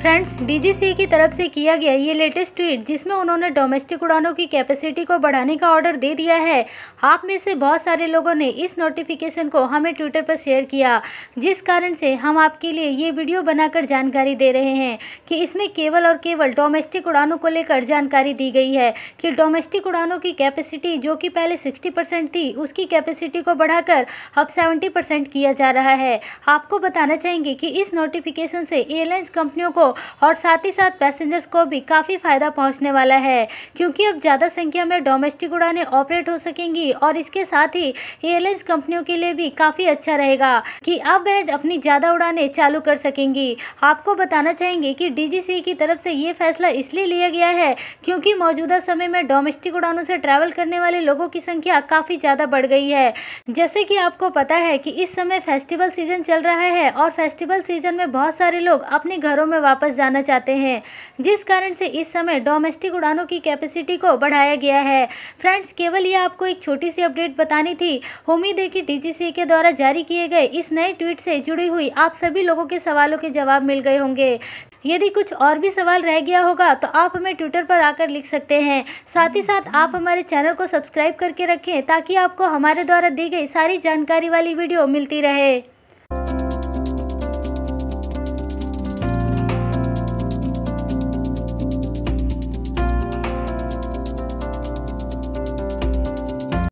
friends DGCA की तरफ से किया गया ये लेटेस्ट ट्वीट जिसमें उन्होंने डोमेस्टिक उड़ानों की कैपेसिटी को बढ़ाने का ऑर्डर दे दिया है आप में से बहुत सारे लोगों ने इस नोटिफिकेशन को हमें ट्विटर पर शेयर किया जिस कारण से हम आपके लिए ये वीडियो बनाकर जानकारी दे रहे हैं कि इसमें केवल और केवल डोमेस्टिक उड़ानों को लेकर जानकारी दी गई है कि डोमेस्टिक उड़ानों की कैपेसिटी जो कि पहले सिक्सटी थी उसकी कैपेसिटी को बढ़ाकर अब सेवेंटी किया जा रहा है आपको बताना चाहेंगे कि इस नोटिफिकेशन से एयरलाइंस कंपनियों को और साथ ही साथ पैसेंजर्स को भी काफ़ी फ़ायदा पहुंचने वाला है क्योंकि अब ज़्यादा संख्या में डोमेस्टिक उड़ानें ऑपरेट हो सकेंगी और इसके साथ ही एयरलाइंस कंपनियों के लिए भी काफ़ी अच्छा रहेगा कि अब वह अपनी ज़्यादा उड़ानें चालू कर सकेंगी आपको बताना चाहेंगे कि डीजीसीए e की तरफ से ये फैसला इसलिए लिया गया है क्योंकि मौजूदा समय में डोमेस्टिक उड़ानों से ट्रैवल करने वाले लोगों की संख्या काफ़ी ज़्यादा बढ़ गई है जैसे कि आपको पता है कि इस समय फेस्टिवल सीजन चल रहा है और फेस्टिवल सीजन में बहुत सारे लोग अपने घरों में वापस वापस जाना चाहते हैं जिस कारण से इस समय डोमेस्टिक उड़ानों की कैपेसिटी को बढ़ाया गया है फ्रेंड्स केवल ये आपको एक छोटी सी अपडेट बतानी थी उम्मीद है कि डी के द्वारा जारी किए गए इस नए ट्वीट से जुड़ी हुई आप सभी लोगों के सवालों के जवाब मिल गए होंगे यदि कुछ और भी सवाल रह गया होगा तो आप हमें ट्विटर पर आकर लिख सकते हैं साथ ही साथ आप हमारे चैनल को सब्सक्राइब करके रखें ताकि आपको हमारे द्वारा दी गई सारी जानकारी वाली वीडियो मिलती रहे